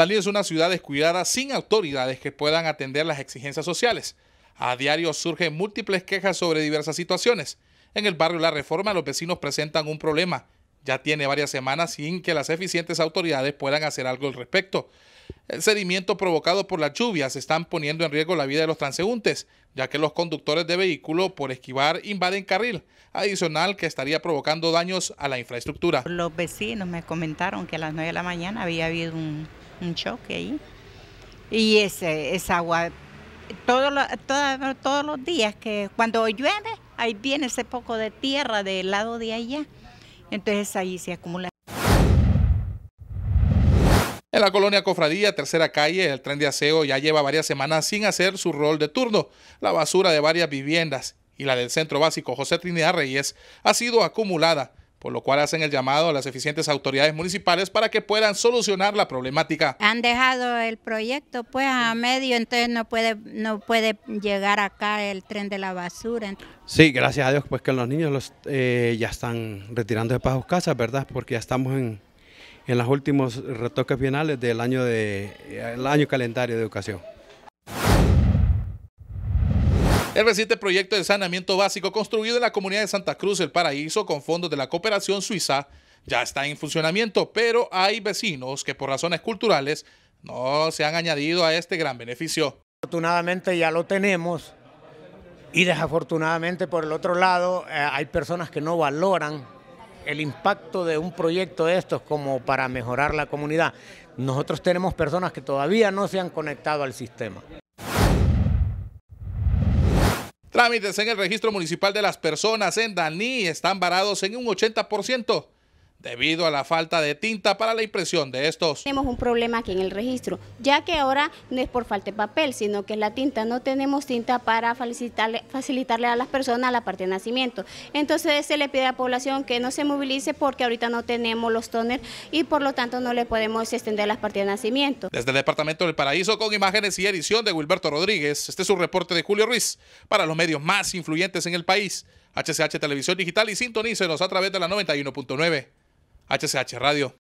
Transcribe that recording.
Tallinn es una ciudad descuidada sin autoridades que puedan atender las exigencias sociales. A diario surgen múltiples quejas sobre diversas situaciones. En el barrio La Reforma los vecinos presentan un problema. Ya tiene varias semanas sin que las eficientes autoridades puedan hacer algo al respecto. El sedimento provocado por las lluvias están poniendo en riesgo la vida de los transeúntes, ya que los conductores de vehículo por esquivar invaden carril, adicional que estaría provocando daños a la infraestructura. Los vecinos me comentaron que a las 9 de la mañana había habido un, un choque ahí. Y ese, esa agua, todo todos los días que cuando llueve, ahí viene ese poco de tierra del lado de allá. Entonces ahí se acumula. En la colonia Cofradía, tercera calle, el tren de aseo ya lleva varias semanas sin hacer su rol de turno. La basura de varias viviendas y la del centro básico José Trinidad Reyes ha sido acumulada por lo cual hacen el llamado a las eficientes autoridades municipales para que puedan solucionar la problemática. Han dejado el proyecto pues a medio, entonces no puede, no puede llegar acá el tren de la basura. Sí, gracias a Dios pues que los niños los, eh, ya están retirando de sus casas, ¿verdad? Porque ya estamos en, en los últimos retoques finales del año, de, el año calendario de educación. El reciente proyecto de saneamiento básico construido en la comunidad de Santa Cruz, el Paraíso, con fondos de la cooperación suiza, ya está en funcionamiento, pero hay vecinos que por razones culturales no se han añadido a este gran beneficio. Afortunadamente ya lo tenemos y desafortunadamente por el otro lado eh, hay personas que no valoran el impacto de un proyecto de estos como para mejorar la comunidad. Nosotros tenemos personas que todavía no se han conectado al sistema. Trámites en el registro municipal de las personas en Daní están varados en un 80% debido a la falta de tinta para la impresión de estos. Tenemos un problema aquí en el registro, ya que ahora no es por falta de papel, sino que es la tinta. No tenemos tinta para facilitarle, facilitarle a las personas la parte de nacimiento. Entonces se le pide a la población que no se movilice porque ahorita no tenemos los toners y por lo tanto no le podemos extender las partes de nacimiento. Desde el Departamento del Paraíso, con imágenes y edición de Wilberto Rodríguez, este es un reporte de Julio Ruiz para los medios más influyentes en el país. HCH Televisión Digital y sintonícenos a través de la 91.9. HCH Radio.